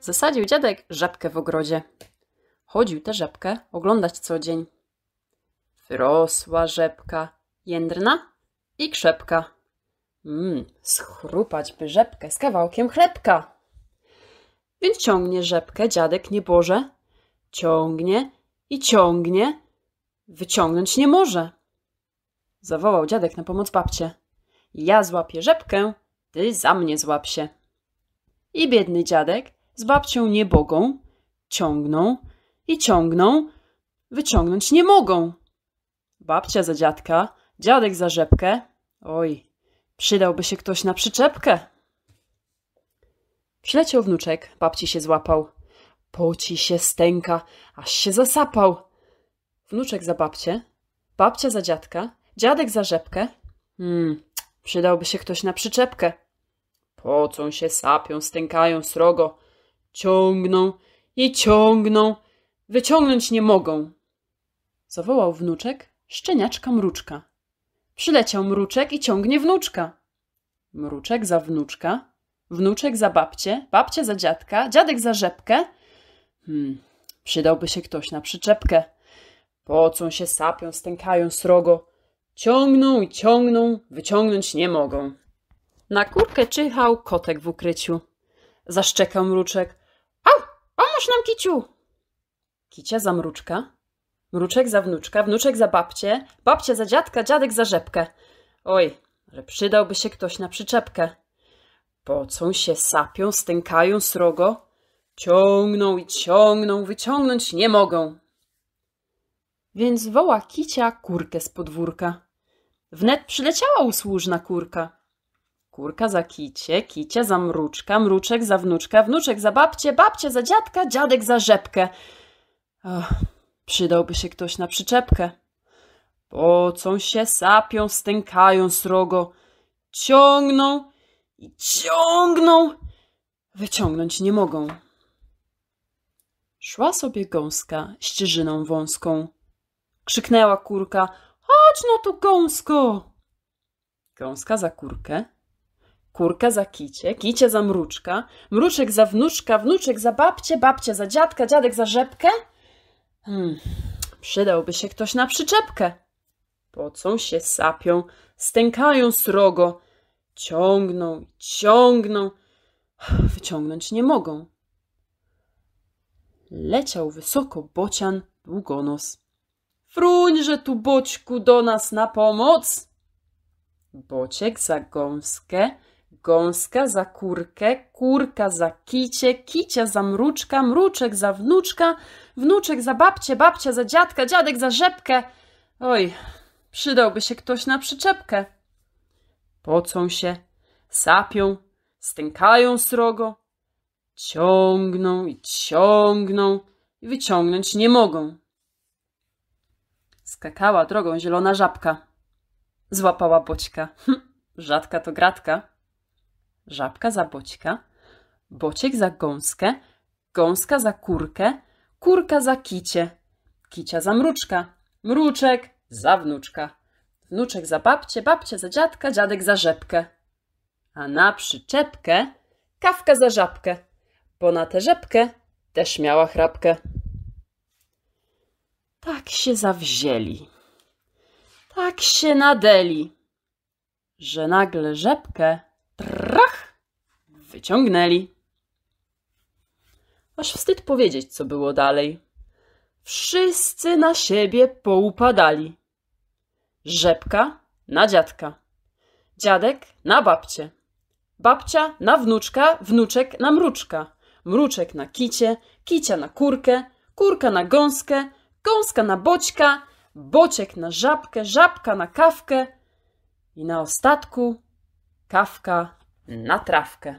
Zasadził dziadek rzepkę w ogrodzie. Chodził tę rzepkę oglądać co dzień. Wyrosła rzepka jędrna i krzepka. Mmm, schrupać by rzepkę z kawałkiem chlebka. Więc ciągnie rzepkę dziadek nieboże, ciągnie i ciągnie, wyciągnąć nie może. Zawołał dziadek na pomoc babcie. Ja złapię rzepkę, ty za mnie złap się. I biedny dziadek z babcią niebogą, ciągną i ciągną, wyciągnąć nie mogą. Babcia za dziadka, dziadek za rzepkę. Oj, przydałby się ktoś na przyczepkę. Przyleciał wnuczek, babci się złapał. Poci się stęka, aż się zasapał. Wnuczek za babcię, babcia za dziadka, dziadek za rzepkę. Hmm, przydałby się ktoś na przyczepkę. Pocą się, sapią, stękają srogo. Ciągną i ciągną, wyciągnąć nie mogą. Zawołał wnuczek, szczeniaczka mruczka. Przyleciał mruczek i ciągnie wnuczka. Mruczek za wnuczka, wnuczek za babcie, babcie za dziadka, dziadek za rzepkę. Hmm, przydałby się ktoś na przyczepkę. Pocą się, sapią, stękają srogo. Ciągną i ciągną, wyciągnąć nie mogą. Na kurkę czyhał kotek w ukryciu. Zaszczekał mruczek. Au, pomóż nam, kiciu! Kicia za mruczka, mruczek za wnuczka, wnuczek za babcie, babcia za dziadka, dziadek za rzepkę. Oj, że przydałby się ktoś na przyczepkę. Pocą się, sapią, stękają srogo. Ciągną i ciągną, wyciągnąć nie mogą. Więc woła kicia kurkę z podwórka. Wnet przyleciała usłużna kurka. Kurka za kicie, kicie za mruczka, mruczek za wnuczka, wnuczek za babcie, babcie za dziadka, dziadek za rzepkę. Och, przydałby się ktoś na przyczepkę. Pocą się, sapią, stękają srogo. Ciągną i ciągną. Wyciągnąć nie mogą. Szła sobie gąska ścieżyną wąską. Krzyknęła kurka: Chodź no tu gąsko! Gąska za kurkę Kurka za kicie, kicie za mruczka, mruczek za wnuczka, wnuczek za babcie, babcia za dziadka, dziadek za rzepkę? Hmm, przydałby się ktoś na przyczepkę. Pocą się, sapią, stękają srogo, ciągną, ciągną, wyciągnąć nie mogą. Leciał wysoko bocian długonos. że tu boćku do nas na pomoc! Bociek za gąskę, Gąska za kurkę, kurka za kicie, kicia za mruczka, mruczek za wnuczka, wnuczek za babcię, babcia za dziadka, dziadek za rzepkę. Oj, przydałby się ktoś na przyczepkę. Pocą się, sapią, stękają srogo, ciągną i ciągną i wyciągnąć nie mogą. Skakała drogą zielona żabka. Złapała boćka. Hm, rzadka to gratka żabka za boćka, bociek za gąskę, gąska za kurkę, kurka za kicie, kicia za mruczka, mruczek za wnuczka, wnuczek za babcie, babcie za dziadka, dziadek za rzepkę. A na przyczepkę kawka za żabkę, bo na tę rzepkę też miała chrapkę. Tak się zawzięli, tak się nadeli, że nagle rzepkę prrr, Wyciągnęli. Aż wstyd powiedzieć, co było dalej. Wszyscy na siebie poupadali. Rzepka na dziadka. Dziadek na babcie. Babcia na wnuczka, wnuczek na mruczka. Mruczek na kicie, kicia na kurkę, kurka na gąskę, gąska na boćka, bociek na żabkę, żabka na kawkę i na ostatku kawka na trawkę.